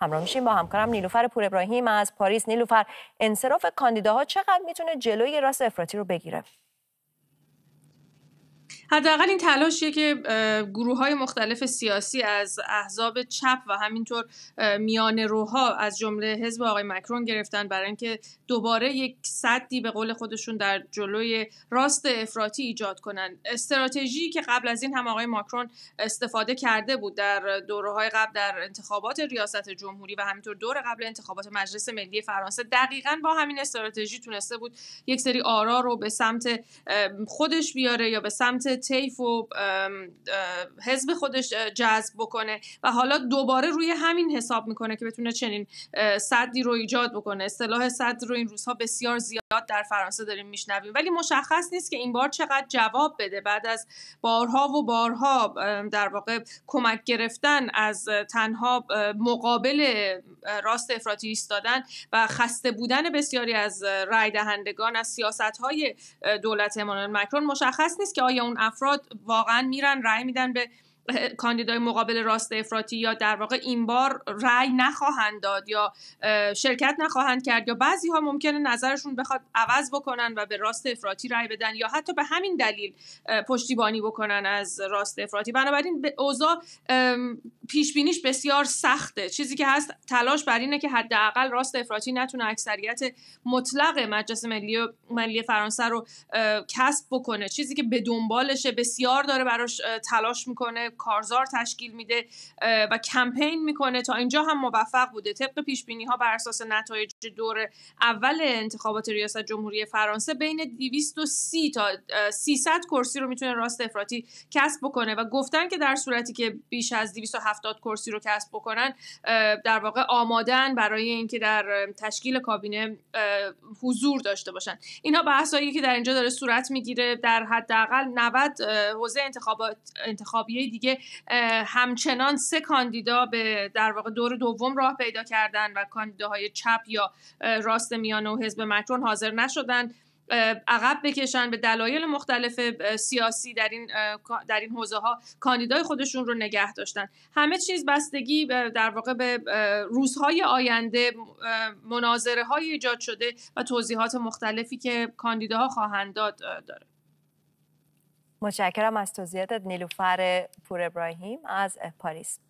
همراه میشیم با همکارم نیلوفر پور ابراهیم از پاریس نیلوفر انصراف کاندیداها چقدر میتونه جلوی راست افراطی رو بگیره حداقل این تلاشیه که گروه های مختلف سیاسی از احزاب چپ و همینطور میان روها از جمله حزب آقای مکرون گرفتن برای اینکه دوباره یک صدی به قول خودشون در جلوی راست افراطی ایجاد کنن استراتژی که قبل از این هم آقای ماکرون استفاده کرده بود در دوره های قبل در انتخابات ریاست جمهوری و همینطور دور قبل انتخابات مجلس ملی فرانسه دقیقا با همین استراتژی تونسته بود یک سری آرا رو به سمت خودش بیاره یا به سمت تیف و حزب خودش جذب بکنه و حالا دوباره روی همین حساب میکنه که بتونه چنین صدی رو ایجاد بکنه اصطلاح صد رو این روزها بسیار زیاد در فرانسه داریم میشنویم ولی مشخص نیست که این بار چقدر جواب بده بعد از بارها و بارها در واقع کمک گرفتن از تنها مقابل راست افراطی ایستادن و خسته بودن بسیاری از رای دهندگان از سیاست های دولت امانوئل مکرون مشخص نیست که آیا اون افراد واقعا میرن رای میدن به کاندیدای مقابل راست افراطی یا در واقع این بار رأی نخواهند داد یا شرکت نخواهند کرد یا بعضی ها ممکنه نظرشون بخواد عوض بکنن و به راست افراطی رأی بدن یا حتی به همین دلیل پشتیبانی بکنن از راست افراطی بنابراین به اوضاع پیش بینیش بسیار سخته چیزی که هست تلاش بر اینه که حداقل راست افراطی نتونه اکثریت مطلق مجلس ملی ملی فرانسه رو کسب بکنه چیزی که به دنبالشه بسیار داره براش تلاش میکنه کارزار تشکیل میده و کمپین میکنه تا اینجا هم موفق بوده طبق پیش بینی ها بر اساس نتایج دور اول انتخابات ریاست جمهوری فرانسه بین 230 تا 300 کرسی رو میتونه راست افراطی کسب بکنه و گفتن که در صورتی که بیش از 270 کرسی رو کسب بکنن در واقع آمادن برای اینکه در تشکیل کابینه حضور داشته باشن اینها بحثایی که در اینجا داره صورت میگیره در حداقل 90 حوزه انتخابات انتخابیه دیگه همچنان سه کاندیدا به در واقع دور دوم راه پیدا کردن و کاندیداهای چپ یا راست میانه و حزب مکرون حاضر نشدن عقب بکشن به دلایل مختلف سیاسی در این در این حوزه ها کاندیدای خودشون رو نگه داشتن همه چیز بستگی در واقع به روزهای آینده مناظره های ایجاد شده و توضیحات مختلفی که کاندیداها خواهند داد داره متشکرم از توضیحاتت نیلوفر پور ابراهیم از پاریس